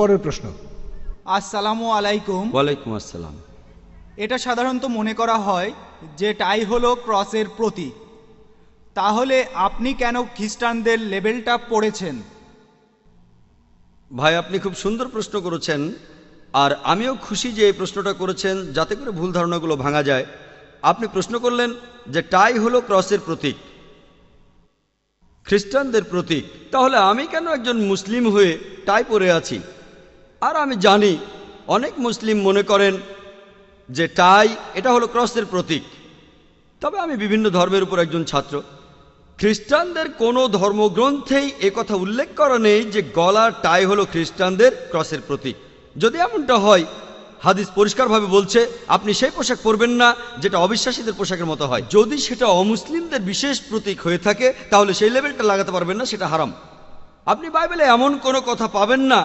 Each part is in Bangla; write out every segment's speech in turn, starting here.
পরের প্রশ্ন আসসালামু আলাইকুম ওয়ালাইকুম আসসালাম এটা সাধারণত মনে করা হয় যে টাই হলো ক্রসের প্রতীক তাহলে আপনি কেন খ্রিস্টানদের লেবেলটা পড়েছেন ভাই আপনি খুব সুন্দর প্রশ্ন করেছেন আর আমিও খুশি যে এই প্রশ্নটা করেছেন যাতে করে ভুল ধারণাগুলো ভাঙা যায় আপনি প্রশ্ন করলেন যে টাই হলো ক্রসের প্রতীক খ্রিস্টানদের প্রতীক তাহলে আমি কেন একজন মুসলিম হয়ে টাই পরে আছি আর আমি জানি অনেক মুসলিম মনে করেন যে টাই এটা হলো ক্রসের প্রতীক তবে আমি বিভিন্ন ধর্মের উপর একজন ছাত্র খ্রিস্টানদের কোনো ধর্মগ্রন্থেই কথা উল্লেখ করা নেই যে গলার টাই হলো খ্রিস্টানদের ক্রসের প্রতীক যদি এমনটা হয় হাদিস পরিষ্কারভাবে বলছে আপনি সেই পোশাক পরবেন না যেটা অবিশ্বাসীদের পোশাকের মতো হয় যদি সেটা অমুসলিমদের বিশেষ প্রতীক হয়ে থাকে তাহলে সেই লেভেলটা লাগাতে পারবেন না সেটা হারাম আপনি বাইবেলে এমন কোনো কথা পাবেন না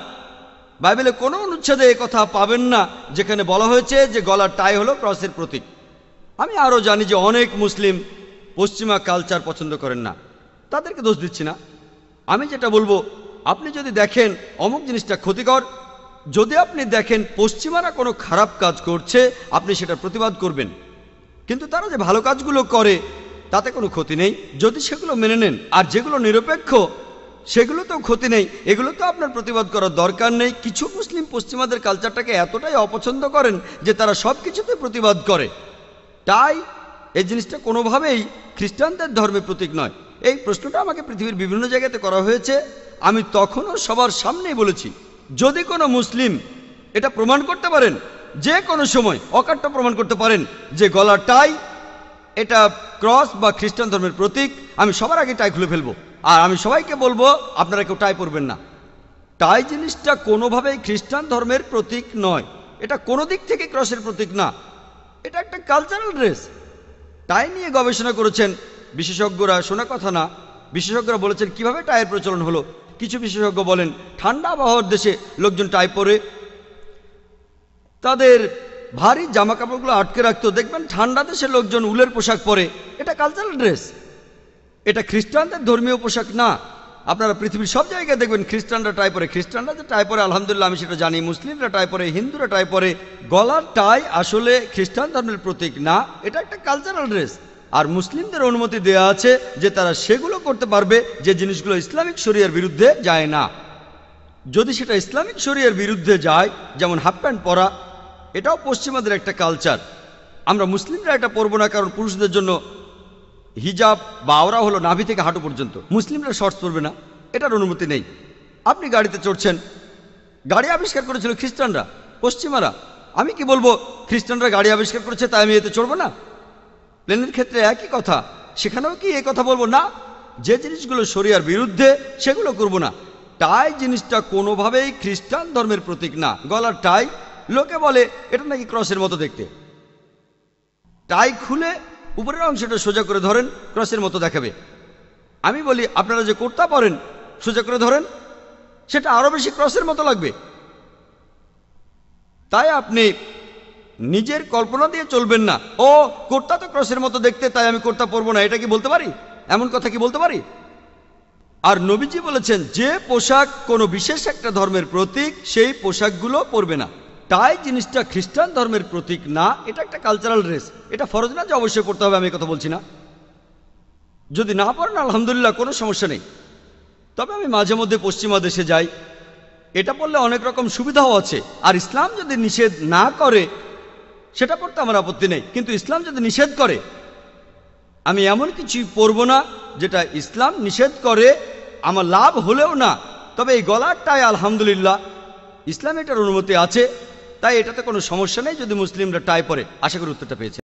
বাইবেলে কোনো অনুচ্ছেদে এই কথা পাবেন না যেখানে বলা হয়েছে যে গলার টাই হলো ক্রসের প্রতীক আমি আরও জানি যে অনেক মুসলিম পশ্চিমা কালচার পছন্দ করেন না তাদেরকে দোষ দিচ্ছি না আমি যেটা বলবো আপনি যদি দেখেন অমুক জিনিসটা ক্ষতিকর যদি আপনি দেখেন পশ্চিমারা কোনো খারাপ কাজ করছে আপনি সেটা প্রতিবাদ করবেন কিন্তু তারা যে ভালো কাজগুলো করে তাতে কোনো ক্ষতি নেই যদি সেগুলো মেনে নেন আর যেগুলো নিরপেক্ষ সেগুলো তো ক্ষতি নেই এগুলো তো আপনার প্রতিবাদ করার দরকার নেই কিছু মুসলিম পশ্চিমাদের কালচারটাকে এতটাই অপছন্দ করেন যে তারা সব কিছুতে প্রতিবাদ করে তাই এই জিনিসটা কোনোভাবেই খ্রিস্টানদের ধর্মের প্রতীক নয় এই প্রশ্নটা আমাকে পৃথিবীর বিভিন্ন জায়গাতে করা হয়েছে আমি তখনও সবার সামনেই বলেছি যদি কোনো মুসলিম এটা প্রমাণ করতে পারেন যে কোনো সময় অকাট্য প্রমাণ করতে পারেন যে গলার টাই এটা ক্রস বা খ্রিস্টান ধর্মের প্রতীক আমি সবার আগে টাই খুলে ফেলবো আর আমি সবাইকে বলবো আপনারা কেউ টাই পরবেন না টাই জিনিসটা কোনোভাবেই খ্রিস্টান ধর্মের প্রতীক নয় এটা কোনো দিক থেকে ক্রসের প্রতীক না এটা একটা কালচারাল ড্রেস টাই নিয়ে গবেষণা করেছেন বিশেষজ্ঞরা শোনা কথা না বিশেষজ্ঞরা বলেছেন কিভাবে টাইয়ের প্রচলন হলো কিছু বিশেষজ্ঞ বলেন ঠান্ডা আবহাওয়ার দেশে লোকজন টাই পরে তাদের ভারী জামা কাপড়গুলো আটকে রাখতো দেখবেন ঠান্ডা দেশে লোকজন উলের পোশাক পরে এটা কালচারাল ড্রেস এটা খ্রিস্টানদের ধর্মীয় পোশাক না আপনারা পৃথিবীর সব জায়গায় দেখবেন খ্রিস্টানরা টাই পরে খ্রিস্টানরা যে টাই পরে আলহামদুলিল্লাহ আমি সেটা জানি মুসলিমরা টাই পরে হিন্দুরা টাই পরে গলার টাই আসলে খ্রিস্টান ধর্মের প্রতীক না এটা একটা কালচারাল ড্রেস আর মুসলিমদের অনুমতি দেয়া আছে যে তারা সেগুলো করতে পারবে যে জিনিসগুলো ইসলামিক শরিয়ার বিরুদ্ধে যায় না যদি সেটা ইসলামিক শরিয়ার বিরুদ্ধে যায় যেমন হাফ প্যান্ট পরা এটাও পশ্চিমাদের একটা কালচার আমরা মুসলিমরা এটা পরবো না কারণ পুরুষদের জন্য হিজাব বা আওরা হলো নাভি থেকে হাঁটু পর্যন্ত মুসলিমরা শর্টস পরবে না এটার অনুমতি নেই আপনি গাড়িতে চড়ছেন গাড়ি আবিষ্কার করেছিল খ্রিস্টানরা পশ্চিমারা আমি কি বলবো খ্রিস্টানরা গাড়ি আবিষ্কার করেছে তাই আমি এতে চড়বো না প্লেনের ক্ষেত্রে একই কথা সেখানেও কি এই কথা বলবো না যে জিনিসগুলো শরিয়ার বিরুদ্ধে সেগুলো করব না টাই জিনিসটা কোনোভাবেই খ্রিস্টান ধর্মের প্রতীক না গলার টাই লোকে বলে এটা নাকি ক্রসের মতো দেখতে টাই খুলে উপরের অংশটা সোজা করে ধরেন ক্রসের মতো দেখাবে আমি বলি আপনারা যে কর্তা পরেন সোজা করে ধরেন সেটা আরও বেশি ক্রসের মতো লাগবে তাই আপনি নিজের কল্পনা দিয়ে চলবেন না ও কর্তা তো ক্রসের মতো দেখতে তাই আমি কর্তা পরবো না এটা কি বলতে পারি এমন কথা কি বলতে পারি আর নবীজি বলেছেন যে পোশাক কোনো বিশেষ একটা ধর্মের প্রতীক সেই পোশাকগুলো পরবে না তাই জিনিসটা খ্রিস্টান ধর্মের প্রতীক না এটা একটা কালচারাল ড্রেস এটা ফরজ না যে অবশ্যই পড়তে হবে আমি কথা বলছি না যদি না পড়েন আলহামদুলিল্লাহ কোনো সমস্যা নেই তবে আমি মাঝে মধ্যে পশ্চিমা দেশে যাই এটা পড়লে অনেক রকম সুবিধাও আছে আর ইসলাম যদি নিষেধ না করে সেটা পড়তে আমার আপত্তি নেই কিন্তু ইসলাম যদি নিষেধ করে আমি এমন কিছুই পরব না যেটা ইসলাম নিষেধ করে আমার লাভ হলেও না তবে এই গলারটায় আলহামদুলিল্লাহ ইসলাম এটার অনুমতি আছে তাই এটাতে কোনো সমস্যা নেই যদি মুসলিমরা টাই পরে আশা করি উত্তরটা পেয়েছে